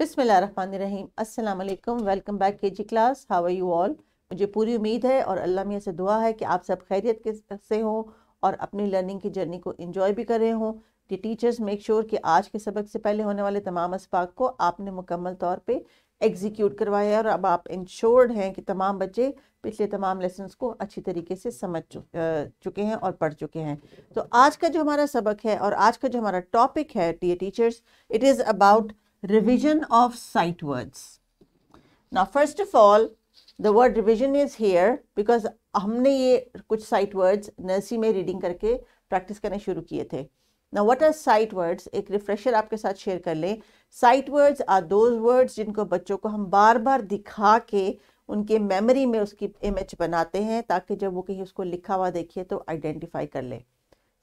बिसमीम अल्लाम welcome back K G class how are you all मुझे पूरी उम्मीद है और अल्लाह मियाँ से दुआ है कि आप सब खैरियत के से हों और अपनी लर्निंग की जर्नी को इंजॉय भी कर रहे हों कि टीचर्स मेक श्योर कि आज के सबक से पहले होने वाले तमाम इसबाक को आपने मुकम्मल तौर पर एग्जीक्यूट करवाया है और अब आप इंश्योर्ड हैं कि तमाम बच्चे पिछले तमाम लेसन को अच्छी तरीके से समझ चुके हैं और पढ़ चुके हैं तो आज का जो हमारा सबक है और आज का जो हमारा टॉपिक है टी teachers it is about revision of sight words now first of all the word revision is here because हमने ये कुछ साइट वर्ड्स नर्सी में रीडिंग करके प्रैक्टिस करने शुरू किए थे ना व्हाट आर साइट वर्ड्स एक रिफ्रेशर आपके साथ शेयर कर लें साइट वर्ड्स आर दो वर्ड्स जिनको बच्चों को हम बार बार दिखा के उनके मेमोरी में उसकी इमेज बनाते हैं ताकि जब वो कहीं उसको लिखा हुआ देखिए तो आइडेंटिफाई कर लें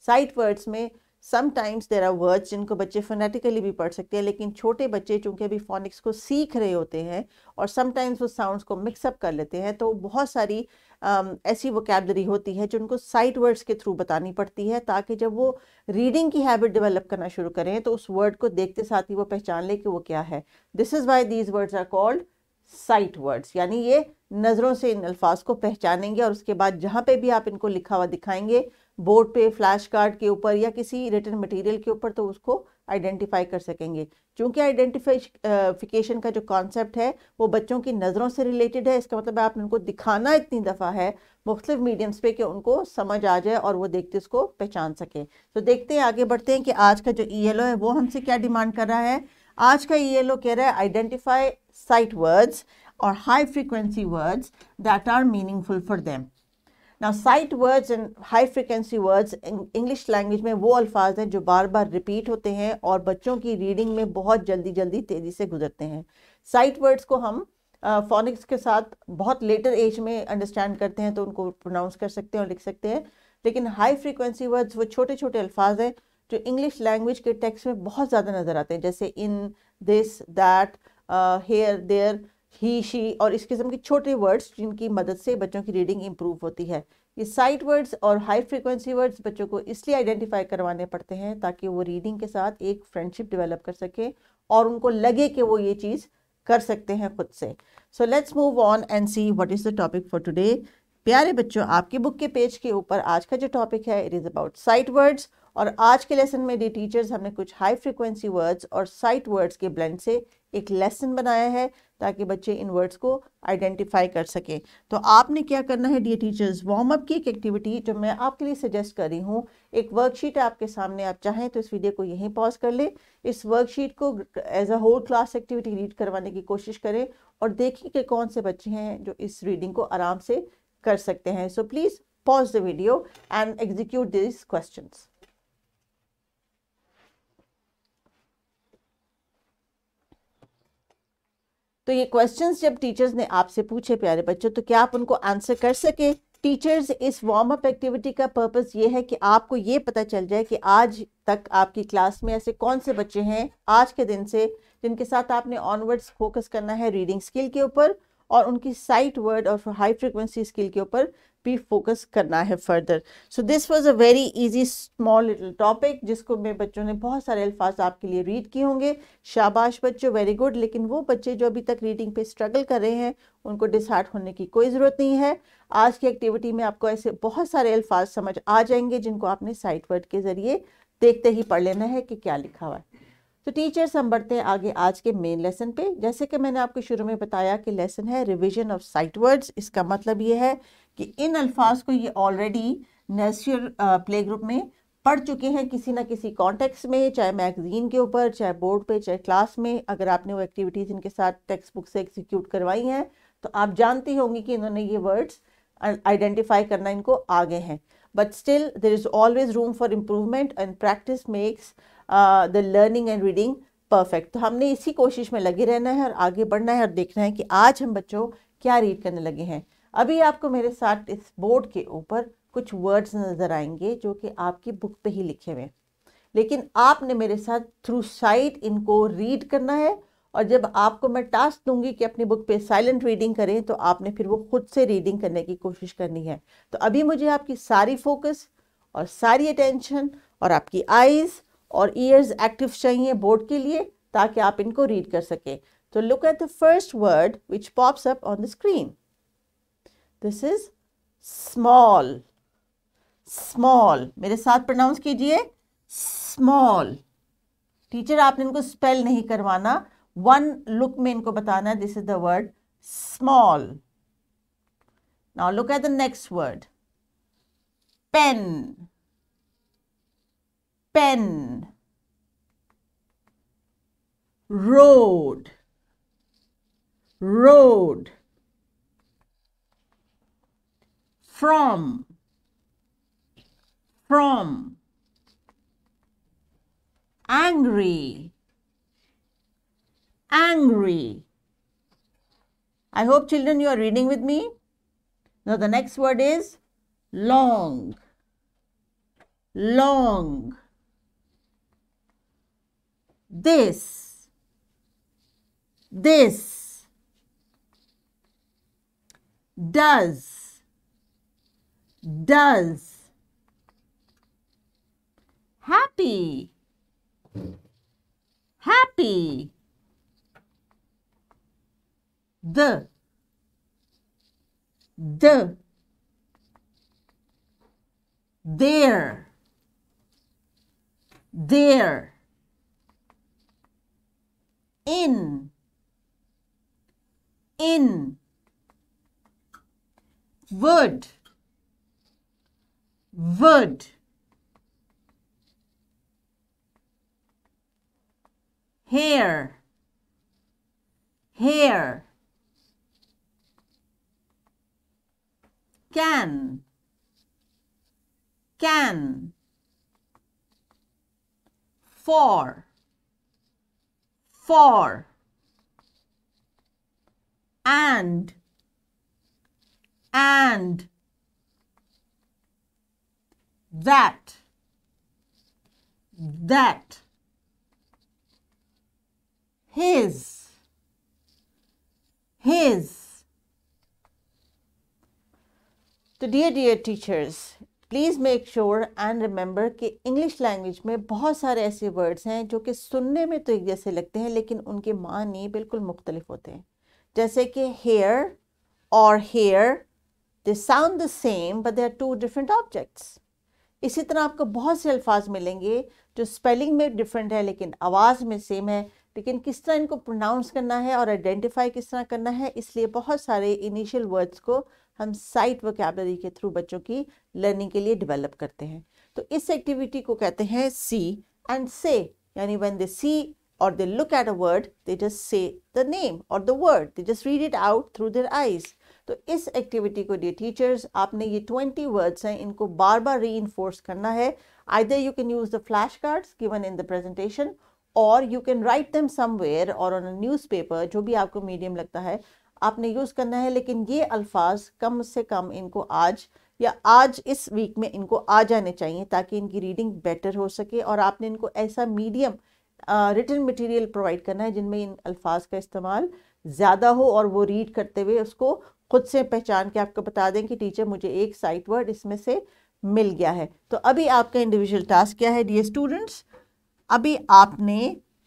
साइट वर्ड्स में समटाइम्स देर आर वर्ड्स जिनको बच्चे फोनेटिकली भी पढ़ सकते हैं लेकिन छोटे बच्चे चूंकि अभी फोनिक्स को सीख रहे होते हैं और समटाइम्स वो साउंड्स को मिक्सअप कर लेते हैं तो बहुत सारी ऐसी वोकेबलरी होती है जो उनको साइट वर्ड्स के थ्रू बतानी पड़ती है ताकि जब वो रीडिंग की हैबिट डेवलप करना शुरू करें तो उस वर्ड को देखते साथ ही वो पहचान लें कि वो क्या है this is why these words are called sight words यानी ये नज़रों से इन अल्फाज को पहचानेंगे और उसके बाद जहाँ पे भी आप इनको लिखा हुआ दिखाएंगे बोर्ड पे फ्लैश कार्ड के ऊपर या किसी रिटर्न मटेरियल के ऊपर तो उसको आइडेंटिफाई कर सकेंगे क्योंकि आइडेंटिफिकेशन का जो कॉन्सेप्ट है वो बच्चों की नज़रों से रिलेटेड है इसका मतलब आपने उनको दिखाना इतनी दफ़ा है मुख्तु मीडियम्स पे कि उनको समझ आ जाए और वो देखते उसको पहचान सके तो देखते हैं आगे बढ़ते हैं कि आज का जो ई e है वो हमसे क्या डिमांड कर रहा है आज का ई e कह रहा है आइडेंटिफाई साइट वर्ड्स और high frequency words that are meaningful for them ना sight words and high frequency words English language में वो अल्फाज हैं जो बार बार रिपीट होते हैं और बच्चों की रीडिंग में बहुत जल्दी जल्दी तेज़ी से गुजरते हैं साइट वर्ड्स को हम फोनिक्स uh, के साथ बहुत लेटर एज में अंडरस्टैंड करते हैं तो उनको प्रोनाउंस कर सकते हैं और लिख सकते हैं लेकिन हाई फ्रिक्वेंसी वर्ड्स वो छोटे छोटे अल्फाज हैं जो इंग्लिश लैंग्वेज के टेक्स्ट में बहुत ज़्यादा नज़र आते हैं जैसे in this that here there he she और इस किस्म के छोटे वर्ड्स जिनकी मदद से बच्चों की रीडिंग इम्प्रूव होती है ये साइट वर्ड्स और हाई फ्रिक्वेंसी वर्ड्स बच्चों को इसलिए आइडेंटिफाई करवाने पड़ते हैं ताकि वो रीडिंग के साथ एक फ्रेंडशिप डेवलप कर सकें और उनको लगे कि वो ये चीज़ कर सकते हैं खुद से so let's move on and see what is the topic for today प्यारे बच्चों आपकी बुक के पेज के ऊपर आज का जो टॉपिक है it is about sight words और आज के लेसन में डी टीचर्स हमने कुछ हाई फ्रिक्वेंसी वर्ड्स और साइट वर्ड्स के ब्लेंड से एक लेसन बनाया है ताकि बच्चे इन वर्ड्स को आइडेंटिफाई कर सकें तो आपने क्या करना है डी टीचर्स वार्म अप की एक एक्टिविटी जो मैं आपके लिए सजेस्ट कर रही हूँ एक वर्कशीट आपके सामने आप चाहें तो इस वीडियो को यहीं पॉज कर लें इस वर्कशीट को as a whole class activity read करवाने की कोशिश करें और देखें कि कौन से बच्चे हैं जो इस रीडिंग को आराम से कर सकते हैं so please pause the video and execute this questions तो ये क्वेश्चन जब टीचर्स ने आपसे पूछे प्यारे बच्चों तो क्या आप उनको आंसर कर सके टीचर्स इस वार्म अप एक्टिविटी का पर्पस ये है कि आपको ये पता चल जाए कि आज तक आपकी क्लास में ऐसे कौन से बच्चे हैं आज के दिन से जिनके साथ आपने ऑनवर्ड्स फोकस करना है रीडिंग स्किल के ऊपर और उनकी साइट वर्ड और हाई फ्रिक्वेंसी स्किल के ऊपर पे फोकस करना है further so this was a very easy small little topic जिसको मैं बच्चों ने बहुत सारे अल्फाज आपके लिए रीड किए होंगे शाबाश बच्चों वेरी गुड लेकिन वो बच्चे जो अभी तक रीडिंग पे स्ट्रगल कर रहे हैं उनको डिसहार्ट होने की कोई ज़रूरत नहीं है आज की एक्टिविटी में आपको ऐसे बहुत सारे अल्फाज समझ आ जाएंगे जिनको आपने साइट वर्ड के ज़रिए देखते ही पढ़ लेना है कि क्या लिखा हुआ है तो टीचर्स हम बढ़ते हैं आगे आज के मेन लेसन पे जैसे कि मैंने आपको शुरू में बताया कि लेसन है रिवीजन ऑफ साइट वर्ड्स इसका मतलब ये है कि इन अल्फाज को ये ऑलरेडी नर्सर प्ले ग्रुप में पढ़ चुके हैं किसी ना किसी कॉन्टेक्स में चाहे मैगजीन के ऊपर चाहे बोर्ड पे चाहे क्लास में अगर आपने वो एक्टिविटीज़ इनके साथ टेक्स्ट बुक से एग्जीक्यूट करवाई हैं तो आप जानती होंगी कि इन्होंने ये वर्ड्स आइडेंटिफाई uh, करना इनको आगे हैं but still there is always room for improvement and practice makes the learning and reading perfect तो हमने इसी कोशिश में लगे रहना है और आगे बढ़ना है और देखना है कि आज हम बच्चों क्या रीड करने लगे हैं अभी आपको मेरे साथ इस बोर्ड के ऊपर कुछ वर्ड्स नज़र आएंगे जो कि आपकी बुक पे ही लिखे हुए हैं लेकिन आपने मेरे साथ थ्रू साइट इनको रीड करना है और जब आपको मैं टास्क दूंगी कि अपनी बुक पे साइलेंट रीडिंग करें तो आपने फिर वो खुद से रीडिंग करने की कोशिश करनी है तो अभी मुझे आपकी सारी फोकस और सारी अटेंशन और आपकी आइज़ और ईयर्स एक्टिव चाहिए बोर्ड के लिए ताकि आप इनको रीड कर सकें तो look at the first word which pops up on the screen this is small small मेरे साथ प्रोनाउंस कीजिए स्मॉल टीचर आपने इनको स्पेल नहीं करवाना वन लुक में इनको बताना है this is the word small now look at the next word pen pen road road from from angry angry i hope children you are reading with me now the next word is long long this this does does. Happy. Happy. The. The. There. There. In. In. Would would hair hair can can for for and and that that his his तो dear dear teachers please make sure and remember कि English language में बहुत सारे ऐसे words हैं जो कि सुनने में तो एक जैसे लगते हैं लेकिन उनके मानी बिल्कुल मुख्तलिफ होते हैं जैसे कि हेयर और hare they sound the same but they are two different objects इसी तरह आपको बहुत से अल्फाज मिलेंगे जो स्पेलिंग में डिफरेंट है लेकिन आवाज़ में सेम है लेकिन किस तरह इनको प्रोनाउंस करना है और आइडेंटिफाई किस तरह करना है इसलिए बहुत सारे इनिशियल वर्ड्स को हम साइट वोकैबलरी के थ्रू बच्चों की लर्निंग के लिए डेवलप करते हैं तो इस एक्टिविटी को कहते हैं सी एंड से यानी व्हेन दे सी और they look at a word they just say the name और the word they just read it out through their eyes. तो इस एक्टिविटी को डे टीचर्स आपने ये ट्वेंटी वर्ड्स हैं इनको बार बार री करना है either you can use the flash cards given in the presentation और you can write them somewhere और ऑन अ न्यूज़पेपर जो भी आपको मीडियम लगता है आपने यूज़ करना है लेकिन ये अल्फाज कम से कम इनको आज या आज इस वीक में इनको आ जाने चाहिए ताकि इनकी रीडिंग बेटर हो सके और आपने इनको ऐसा मीडियम रिटर्न मटेरियल प्रोवाइड करना है जिनमें इन अल्फाज का इस्तेमाल ज़्यादा हो और वो रीड करते हुए उसको खुद से पहचान के आपको बता दें कि टीचर मुझे एक साइट वर्ड इसमें से मिल गया है तो अभी आपका इंडिविजुअल टास्क क्या है डी स्टूडेंट्स अभी आपने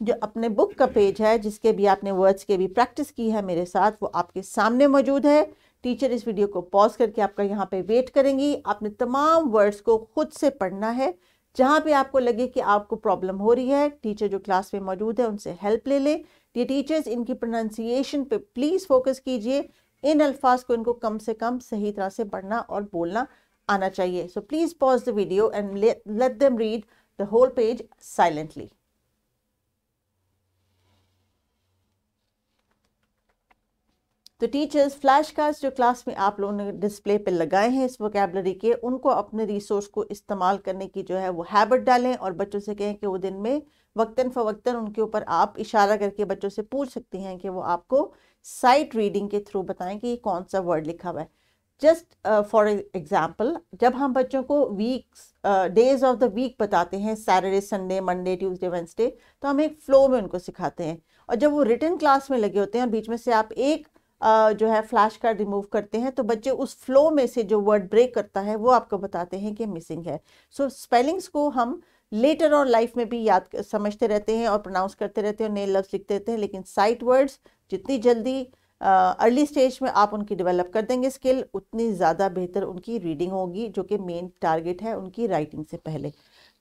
जो अपने बुक का पेज है जिसके भी आपने वर्ड्स के भी प्रैक्टिस की है मेरे साथ वो आपके सामने मौजूद है टीचर इस वीडियो को पॉज करके आपका यहाँ पे वेट करेंगी आपने तमाम वर्ड्स को खुद से पढ़ना है जहाँ पे आपको लगे कि आपको प्रॉब्लम हो रही है टीचर जो क्लास में मौजूद है उनसे हेल्प ले लें ये टीचर्स इनकी प्रोनाउंसिएशन पे प्लीज़ फोकस कीजिए इन अल्फाज को इनको कम से कम सही तरह से पढ़ना और बोलना आना चाहिए so please pause the video and let them read the whole page silently तो टीचर्स फ्लैश कार्ड्स जो क्लास में आप लोगों ने डिस्प्ले पे लगाए हैं इस वोकेबलरी के उनको अपने रिसोर्स को इस्तेमाल करने की जो है वो हैबिट डालें और बच्चों से कहें कि वो दिन में वक्ता फ़वक्ता उनके ऊपर आप इशारा करके बच्चों से पूछ सकती हैं कि वो आपको साइट रीडिंग के थ्रू बताएं कि ये कौन सा वर्ड लिखा हुआ है जस्ट फॉर एग्ज़ाम्पल जब हम बच्चों को weeks days of the week बताते हैं Saturday Sunday Monday Tuesday Wednesday तो हम एक फ़्लो में उनको सिखाते हैं और जब वो रिटर्न क्लास में लगे होते हैं और बीच में से आप एक जो है फ्लैश कार्ड रिमूव करते हैं तो बच्चे उस फ्लो में से जो वर्ड ब्रेक करता है वो आपको बताते हैं कि मिसिंग है सो so, स्पेलिंग्स को हम लेटर और लाइफ में भी याद समझते रहते हैं और प्रोनाउंस करते रहते हैं और नए लफ्ज़ लिखते रहते हैं लेकिन साइट वर्ड्स जितनी जल्दी अर्ली स्टेज में आप उनकी डेवलप कर देंगे स्किल उतनी ज़्यादा बेहतर उनकी रीडिंग होगी जो कि मेन टारगेट है उनकी राइटिंग से पहले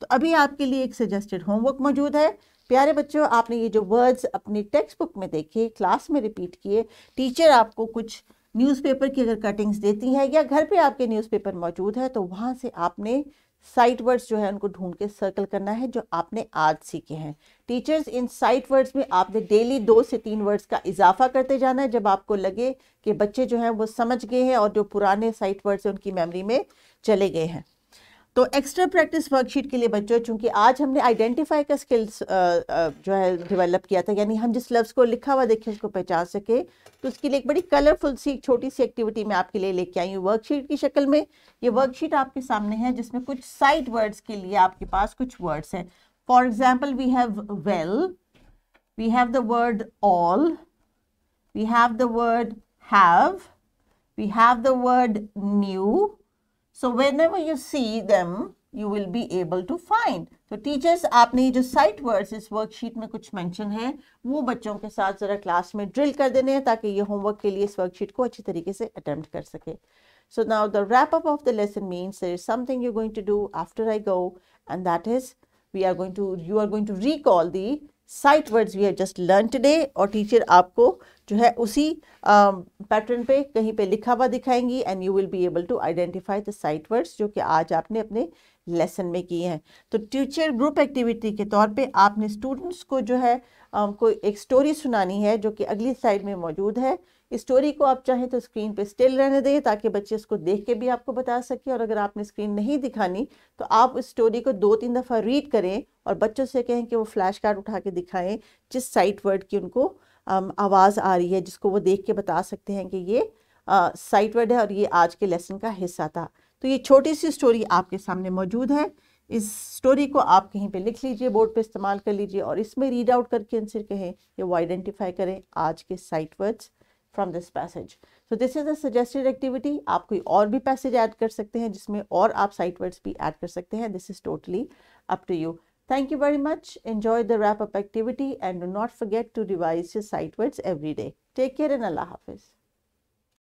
तो अभी आपके लिए एक सजेस्टेड होमवर्क मौजूद है प्यारे बच्चों आपने ये जो वर्ड्स अपनी टेक्स्ट बुक में देखे क्लास में रिपीट किए टीचर आपको कुछ न्यूज़पेपर की अगर कटिंग्स देती हैं या घर पे आपके न्यूज़पेपर मौजूद है तो वहाँ से आपने साइट वर्ड्स जो है उनको ढूंढ के सर्कल करना है जो आपने आज सीखे हैं टीचर्स इन साइट वर्ड्स में आपने डेली दो से तीन वर्ड्स का इजाफा करते जाना है जब आपको लगे कि बच्चे जो हैं वो समझ गए हैं और जो पुराने साइट वर्ड्स हैं उनकी मेमोरी में चले गए हैं तो एक्स्ट्रा प्रैक्टिस वर्कशीट के लिए बच्चों चूंकि आज हमने आइडेंटिफाई का स्किल्स जो है डेवलप किया था यानी हम जिस लफ्ज़ को लिखा हुआ देखें उसको पहचान सके तो उसके लिए एक बड़ी कलरफुल सी एक छोटी सी एक्टिविटी मैं आपके लिए लेके आई हूँ वर्कशीट की शक्ल में ये वर्कशीट आपके सामने है जिसमें कुछ साइड वर्ड्स के लिए आपके पास कुछ वर्ड्स हैं for example we have well we have the word all we have the word have we have the word new so whenever you see them you will be able to find तो teachers आपने जो sight words इस worksheet में कुछ mention है वो बच्चों के साथ जरा क्लास में ड्रिल कर देने हैं ताकि ये होमवर्क के लिए इस वर्कशीट को अच्छी तरीके से अटैम्प्ट कर सके so now the wrap up of the lesson means there is something you going to do after I go and that is we are going to you are going to recall the sight words we have just learn today और teacher आपको जो है उसी pattern uh, पे कहीं पे लिखा हुआ दिखाएंगी and you will be able to identify the sight words जो कि आज आपने अपने लेसन में किए हैं तो टीचर ग्रुप एक्टिविटी के तौर पे आपने स्टूडेंट्स को जो है कोई एक स्टोरी सुनानी है जो कि अगली साइड में मौजूद है स्टोरी को आप चाहें तो स्क्रीन पे स्टिल रहने दें ताकि बच्चे उसको देख के भी आपको बता सकें और अगर आपने स्क्रीन नहीं दिखानी तो आप उस स्टोरी को दो तीन दफ़ा रीड करें और बच्चों से कहें कि वो फ्लैश कार्ड उठा के दिखाएं जिस साइट वर्ड की उनको आवाज़ आ रही है जिसको वो देख के बता सकते हैं कि ये साइट वर्ड है और ये आज के लेसन का हिस्सा था तो ये छोटी सी स्टोरी आपके सामने मौजूद है इस स्टोरी को आप कहीं पे लिख लीजिए बोर्ड पे इस्तेमाल कर लीजिए और इसमें रीड आउट करके आंसर कहें या वो आइडेंटिफाई करें आज के sight words from this passage so this is a suggested activity आप कोई और भी पैसेज ऐड कर सकते हैं जिसमें और आप साइट वर्ड्स भी ऐड कर सकते हैं this is totally up to you Thank you very much. Enjoy the wrap up activity and do not forget to revise your sight words every day. Take care and Allah Hafiz.